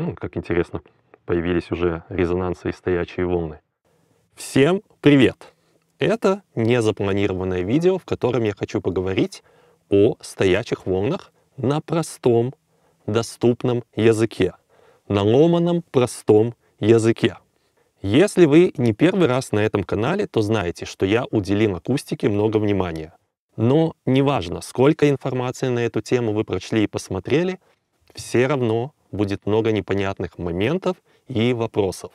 Ну, как интересно, появились уже резонансы и стоячие волны. Всем привет! Это незапланированное видео, в котором я хочу поговорить о стоячих волнах на простом, доступном языке, на ломаном простом языке. Если вы не первый раз на этом канале, то знаете, что я уделил акустике много внимания. Но неважно, сколько информации на эту тему вы прочли и посмотрели, все равно будет много непонятных моментов и вопросов.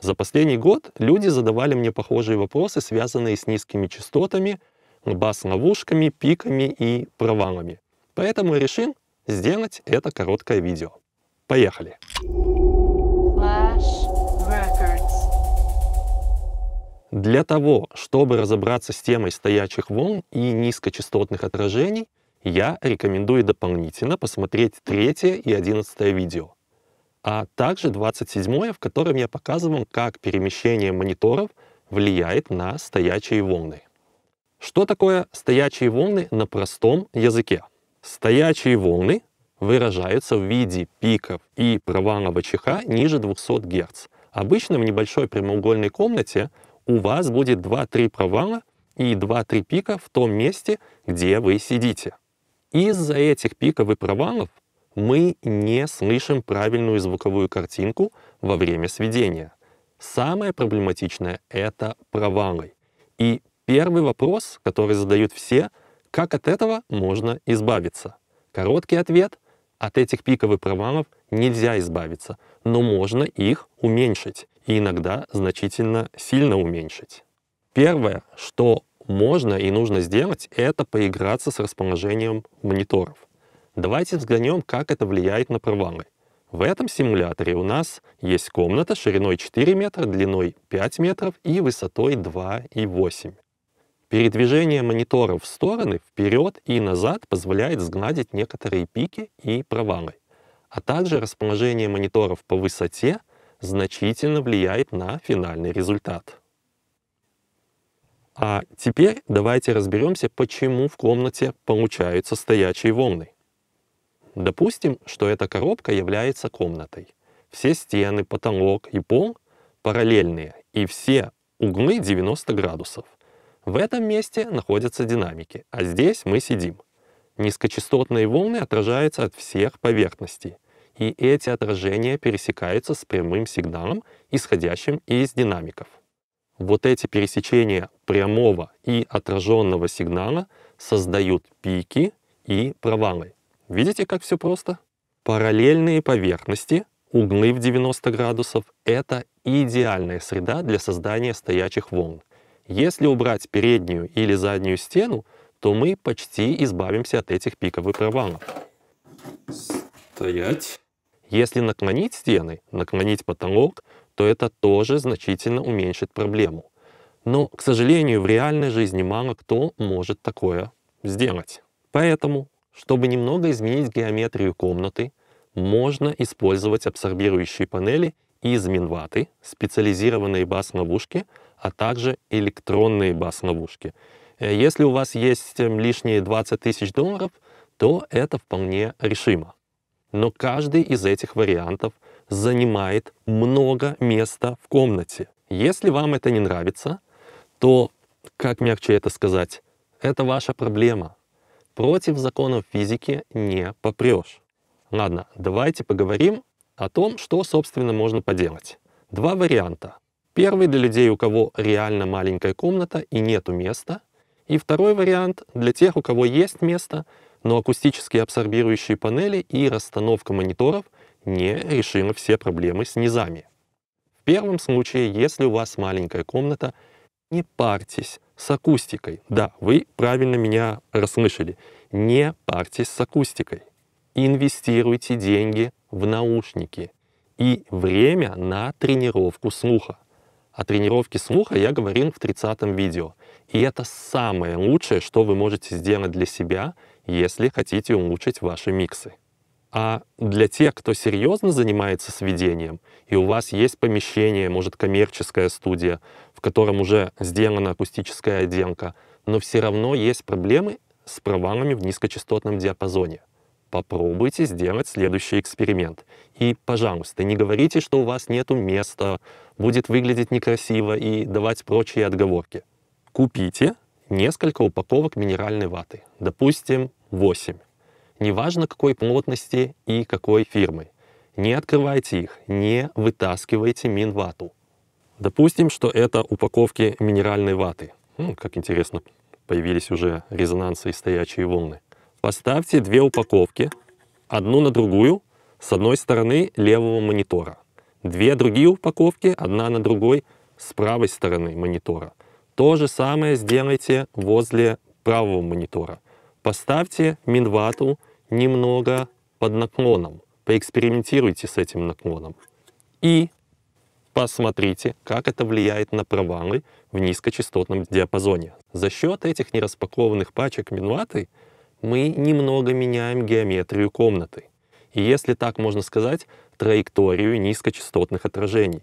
За последний год люди задавали мне похожие вопросы, связанные с низкими частотами, бас-ловушками, пиками и провалами. Поэтому я решил сделать это короткое видео. Поехали! Для того, чтобы разобраться с темой стоячих волн и низкочастотных отражений, я рекомендую дополнительно посмотреть третье и одиннадцатое видео, а также 27, в котором я показывал, как перемещение мониторов влияет на стоячие волны. Что такое стоячие волны на простом языке? Стоячие волны выражаются в виде пиков и провалного чеха ниже 200 Гц. Обычно в небольшой прямоугольной комнате у вас будет 2-3 провала и 2-3 пика в том месте, где вы сидите. Из-за этих пиков и провалов мы не слышим правильную звуковую картинку во время сведения. Самое проблематичное — это провалы. И первый вопрос, который задают все, как от этого можно избавиться? Короткий ответ — от этих пиков и провалов нельзя избавиться, но можно их уменьшить, и иногда значительно сильно уменьшить. Первое, что можно и нужно сделать, это поиграться с расположением мониторов. Давайте взглянем, как это влияет на провалы. В этом симуляторе у нас есть комната шириной 4 метра, длиной 5 метров и высотой 2,8. Передвижение мониторов в стороны, вперед и назад позволяет сгладить некоторые пики и провалы. А также расположение мониторов по высоте значительно влияет на финальный результат. А теперь давайте разберемся, почему в комнате получаются стоячие волны. Допустим, что эта коробка является комнатой. Все стены, потолок и пол параллельные, и все углы 90 градусов. В этом месте находятся динамики, а здесь мы сидим. Низкочастотные волны отражаются от всех поверхностей, и эти отражения пересекаются с прямым сигналом, исходящим из динамиков. Вот эти пересечения прямого и отраженного сигнала создают пики и провалы. Видите, как все просто? Параллельные поверхности, углы в 90 градусов — это идеальная среда для создания стоячих волн. Если убрать переднюю или заднюю стену, то мы почти избавимся от этих пиков и провалов. Стоять. Если наклонить стены, наклонить потолок, то это тоже значительно уменьшит проблему. Но, к сожалению, в реальной жизни мало кто может такое сделать. Поэтому, чтобы немного изменить геометрию комнаты, можно использовать абсорбирующие панели из Минваты, специализированные бас-ловушки, а также электронные бас-ловушки. Э, если у вас есть эм, лишние 20 тысяч долларов, то это вполне решимо. Но каждый из этих вариантов – занимает много места в комнате. Если вам это не нравится, то, как мягче это сказать, это ваша проблема. Против законов физики не попрешь. Ладно, давайте поговорим о том, что, собственно, можно поделать. Два варианта. Первый для людей, у кого реально маленькая комната и нету места. И второй вариант для тех, у кого есть место, но акустические абсорбирующие панели и расстановка мониторов — не решила все проблемы с низами. В первом случае, если у вас маленькая комната, не парьтесь с акустикой. Да, вы правильно меня расслышали. Не парьтесь с акустикой. Инвестируйте деньги в наушники и время на тренировку слуха. О тренировке слуха я говорил в 30-м видео. И это самое лучшее, что вы можете сделать для себя, если хотите улучшить ваши миксы. А для тех, кто серьезно занимается сведением, и у вас есть помещение, может, коммерческая студия, в котором уже сделана акустическая отделка, но все равно есть проблемы с провалами в низкочастотном диапазоне. Попробуйте сделать следующий эксперимент. И, пожалуйста, не говорите, что у вас нет места, будет выглядеть некрасиво и давать прочие отговорки. Купите несколько упаковок минеральной ваты, допустим, 8 неважно какой плотности и какой фирмы. Не открывайте их, не вытаскивайте минвату. Допустим, что это упаковки минеральной ваты. М, хм, как интересно, появились уже резонансы и стоячие волны. Поставьте две упаковки, одну на другую, с одной стороны левого монитора. Две другие упаковки, одна на другой, с правой стороны монитора. То же самое сделайте возле правого монитора. Поставьте минвату немного под наклоном, поэкспериментируйте с этим наклоном и посмотрите, как это влияет на провалы в низкочастотном диапазоне. За счет этих нераспакованных пачек минваты мы немного меняем геометрию комнаты. И если так можно сказать, траекторию низкочастотных отражений.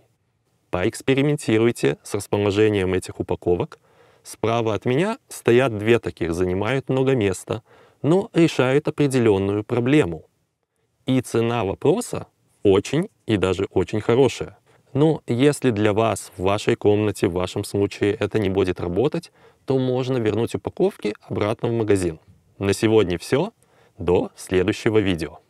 Поэкспериментируйте с расположением этих упаковок — Справа от меня стоят две таких, занимают много места, но решают определенную проблему. И цена вопроса очень и даже очень хорошая. Но если для вас в вашей комнате, в вашем случае это не будет работать, то можно вернуть упаковки обратно в магазин. На сегодня все. До следующего видео.